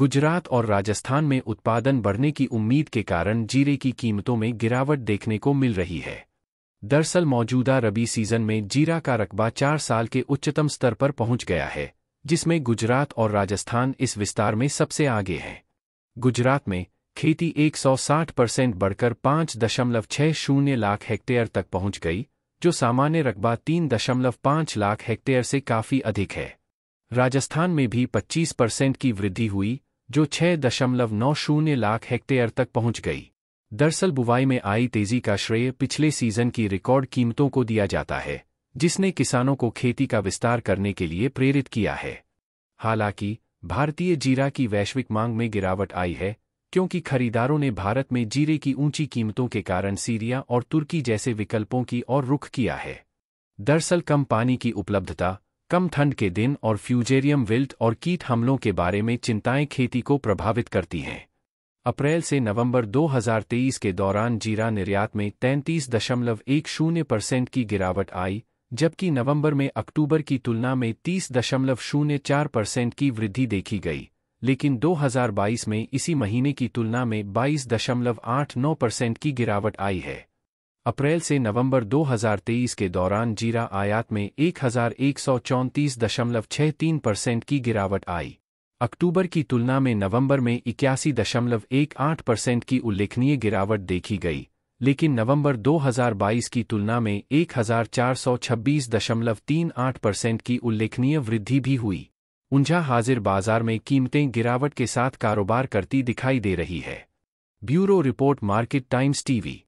गुजरात और राजस्थान में उत्पादन बढ़ने की उम्मीद के कारण जीरे की कीमतों में गिरावट देखने को मिल रही है दरअसल मौजूदा रबी सीजन में जीरा का रकबा चार साल के उच्चतम स्तर पर पहुंच गया है जिसमें गुजरात और राजस्थान इस विस्तार में सबसे आगे हैं गुजरात में खेती 160 परसेंट बढ़कर पांच दशमलव छह शून्य लाख हेक्टेयर तक पहुंच गई जो सामान्य रकबा तीन दशमलव पांच लाख हेक्टेयर से काफ़ी अधिक है राजस्थान में भी 25 परसेंट की वृद्धि हुई जो छह दशमलव नौ शून्य लाख हेक्टेयर तक पहुंच गई दरअसल बुवाई में आई तेजी का श्रेय पिछले सीजन की रिकॉर्ड कीमतों को दिया जाता है जिसने किसानों को खेती का विस्तार करने के लिए प्रेरित किया है हालांकि भारतीय जीरा की वैश्विक मांग में गिरावट आई है क्योंकि खरीदारों ने भारत में जीरे की ऊंची कीमतों के कारण सीरिया और तुर्की जैसे विकल्पों की ओर रुख किया है दरअसल कम पानी की उपलब्धता कम ठंड के दिन और फ्यूजेरियम विल्ट और कीट हमलों के बारे में चिंताएं खेती को प्रभावित करती हैं अप्रैल से नवंबर 2023 के दौरान जीरा निर्यात में तैंतीस दशमलव एक शून्य परसेंट की गिरावट आई जबकि नवंबर में अक्टूबर की तुलना में तीस दशमलव शून्य चार परसेंट की वृद्धि देखी गई लेकिन 2022 में इसी महीने की तुलना में बाईस दशमलव आठ नौ परसेंट की गिरावट आई है अप्रैल से नवंबर 2023 के दौरान जीरा आयात में एक एक परसेंट की गिरावट आई अक्टूबर की तुलना में नवंबर में इक्यासी दशमलव एक आठ परसेंट की उल्लेखनीय गिरावट देखी गई लेकिन नवंबर 2022 की तुलना में एक हजार चार सौ छब्बीस दशमलव तीन आठ परसेंट की उल्लेखनीय वृद्धि भी हुई ऊंझा हाजिर बाजार में कीमतें गिरावट के साथ कारोबार करती दिखाई दे रही है bureau report Market Times TV